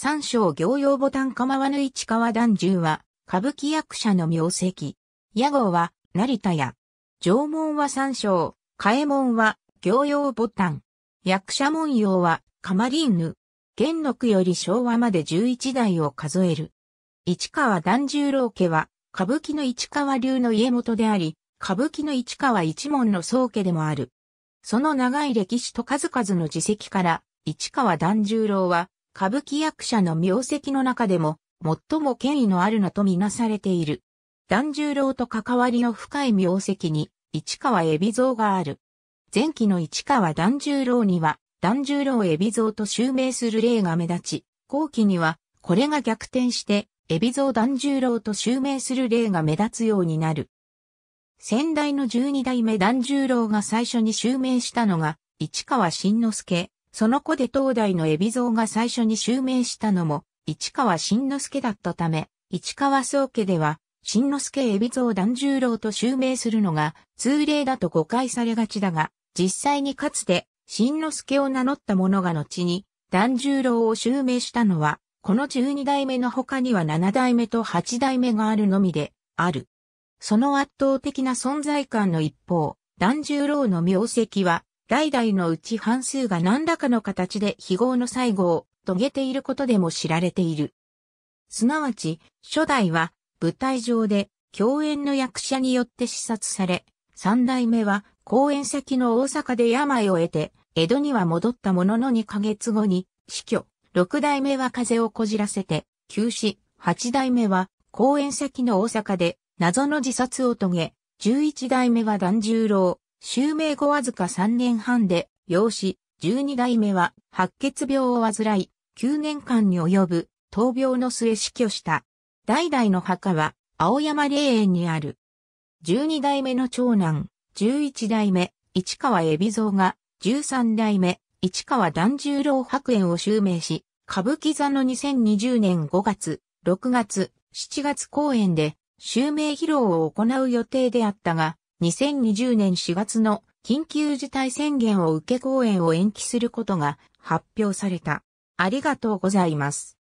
三章行用ボタン構わぬ市川團十は、歌舞伎役者の名跡。屋号は、成田屋。縄文は三章、替え門は、行用ボタン。役者文様は、カマリーヌ。元禄より昭和まで十一代を数える。市川團十郎家は、歌舞伎の市川流の家元であり、歌舞伎の市川一門の宗家でもある。その長い歴史と数々の自席から、市川團十郎は、歌舞伎役者の名跡の中でも、最も権威のあるのとみなされている。團十郎と関わりの深い名跡に、市川海老蔵がある。前期の市川團十郎には、團十郎海老蔵と襲名する例が目立ち、後期には、これが逆転して、海老蔵團十郎と襲名する例が目立つようになる。先代の十二代目團十郎が最初に襲名したのが、市川新之助、その子で東大の海老蔵が最初に襲名したのも、市川新之助だったため、市川宗家では、新之助海老蔵團十郎と襲名するのが通例だと誤解されがちだが、実際にかつて、新之助を名乗った者が後に、團十郎を襲名したのは、この十二代目の他には七代目と八代目があるのみで、ある。その圧倒的な存在感の一方、團十郎の名跡は、代々のうち半数が何らかの形で非合の最後を遂げていることでも知られている。すなわち、初代は舞台上で共演の役者によって視察され、三代目は公演先の大阪で病を得て、江戸には戻ったものの二ヶ月後に死去、六代目は風をこじらせて、急死、八代目は公演先の大阪で謎の自殺を遂げ、十一代目は團十郎、襲名後わずか3年半で、養子、12代目は白血病を患い、9年間に及ぶ闘病の末死去した。代々の墓は青山霊園にある。12代目の長男、11代目、市川海老蔵が、13代目、市川團十郎白猿を襲名し、歌舞伎座の2020年5月、6月、7月公演で襲名披露を行う予定であったが、2020年4月の緊急事態宣言を受け公演を延期することが発表された。ありがとうございます。